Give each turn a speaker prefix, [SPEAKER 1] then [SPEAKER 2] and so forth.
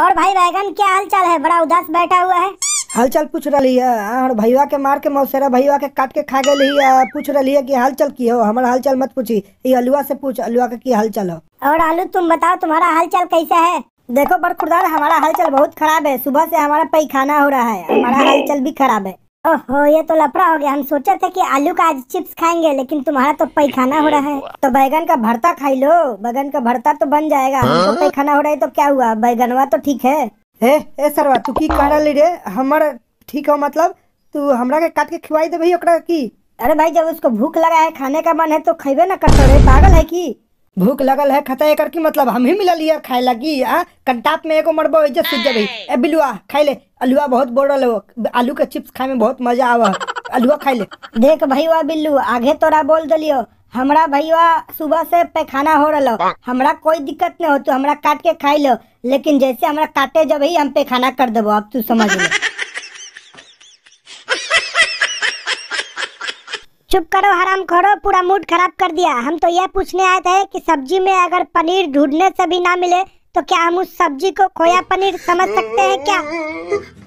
[SPEAKER 1] और भाई बैगन क्या हालचाल है बड़ा उदास बैठा हुआ है हालचाल पूछ रही है और भैया के मार के मौसेरा भैया के काट के खा गई है पूछ रही है कि हालचाल की हो हमारा हालचाल मत पूछी ये अलुआ से पूछ अलुआ का की हालचाल हो
[SPEAKER 2] और आलू तुम बताओ तुम्हारा हालचाल कैसा है देखो बरखुरदार हमारा हालचाल बहुत खराब है सुबह से हमारा पैखाना हो रहा है हमारा हालचाल भी खराब है ओहो ये तो लफड़ा हो गया हम सोचे थे कि आलू का आज चिप्स खाएंगे लेकिन तुम्हारा तो पैखाना हो रहा है तो बैगन का भरता खाई लो बैगन का भरता तो बन जाएगा हमको तो पैखाना
[SPEAKER 1] हो रहा है तो क्या हुआ बैगनवा तो ठीक है ए, ए सरवा तू की कह रही रे हमार ठीक हो मतलब तू हमरा के काट के खिलाई दे भाई ओकरा की अरे भाई जब उसको भूख लगा है खाने का मन है तो खेबे ना करते पागल है की भूख लगल है खतरे कर की मतलब हम ही मिलल हियर खाए लगी आ कंटाप में एगो मरबो इज्जत सूझ ए बिलुआ खाए ले अलुआ बहुत बोल रहा आलू के चिप्स खाए में बहुत मजा आवा अलुआ खाए ले देख भैया बिल्लू आगे तोरा बोल
[SPEAKER 2] दलियो हमरा भैया सुबह से पैखाना हो रहा हमरा कोई दिक्कत नहीं हो तू हमरा काट के खाई लो लेकिन जैसे हमरा काटे जब ही हम पैखाना कर देबो अब तू समझ ले चुप करो हराम खोरो पूरा मूड खराब कर दिया हम तो यह पूछने आए थे कि सब्जी में अगर पनीर ढूंढने से भी ना मिले तो क्या हम उस सब्जी को खोया पनीर समझ सकते हैं क्या